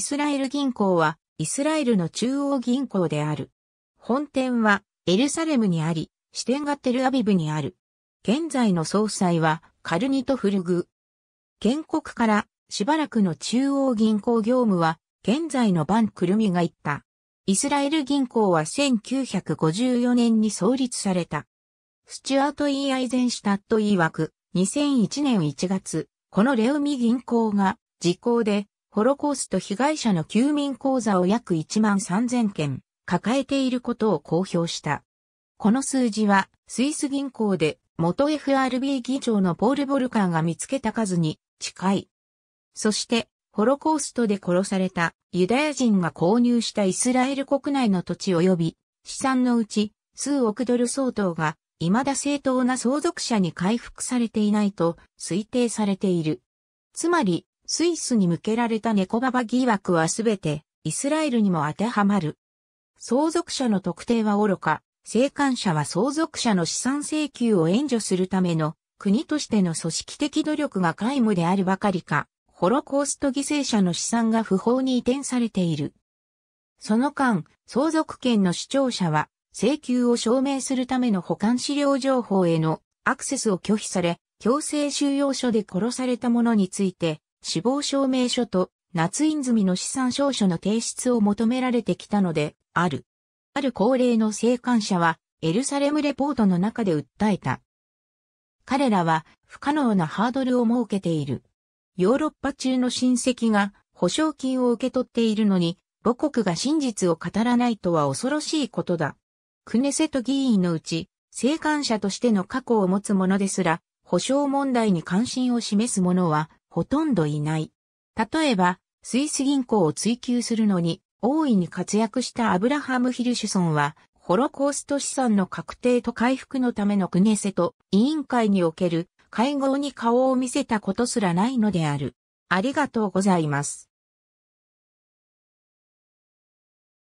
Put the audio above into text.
イスラエル銀行は、イスラエルの中央銀行である。本店は、エルサレムにあり、支店がテルアビブにある。現在の総裁は、カルニトフルグ。建国からしばらくの中央銀行業務は、現在のバンクルミが言った。イスラエル銀行は1954年に創立された。スチュアート・イー・アイゼンシュタット曰く、2001年1月、このレオミ銀行が、時効でホロコースト被害者の休眠口座を約1万3000件抱えていることを公表した。この数字はスイス銀行で元 FRB 議長のポール・ボルカーが見つけた数に近い。そしてホロコーストで殺されたユダヤ人が購入したイスラエル国内の土地及び資産のうち数億ドル相当が未だ正当な相続者に回復されていないと推定されている。つまりスイスに向けられた猫ババ疑惑はすべてイスラエルにも当てはまる。相続者の特定は愚か、生還者は相続者の資産請求を援助するための国としての組織的努力が皆無であるばかりか、ホロコースト犠牲者の資産が不法に移転されている。その間、相続権の主張者は、請求を証明するための保管資料情報へのアクセスを拒否され、強制収容所で殺された者について、死亡証明書と夏印済みの資産証書の提出を求められてきたので、ある。ある高齢の生還者は、エルサレムレポートの中で訴えた。彼らは不可能なハードルを設けている。ヨーロッパ中の親戚が保証金を受け取っているのに、母国が真実を語らないとは恐ろしいことだ。クネセト議員のうち、生還者としての過去を持つ者ですら、保証問題に関心を示す者はほとんどいない。例えば、スイス銀行を追求するのに、大いに活躍したアブラハム・ヒルシュソンは、ホロコースト資産の確定と回復のためのクネセと委員会における会合に顔を見せたことすらないのである。ありがとうございます。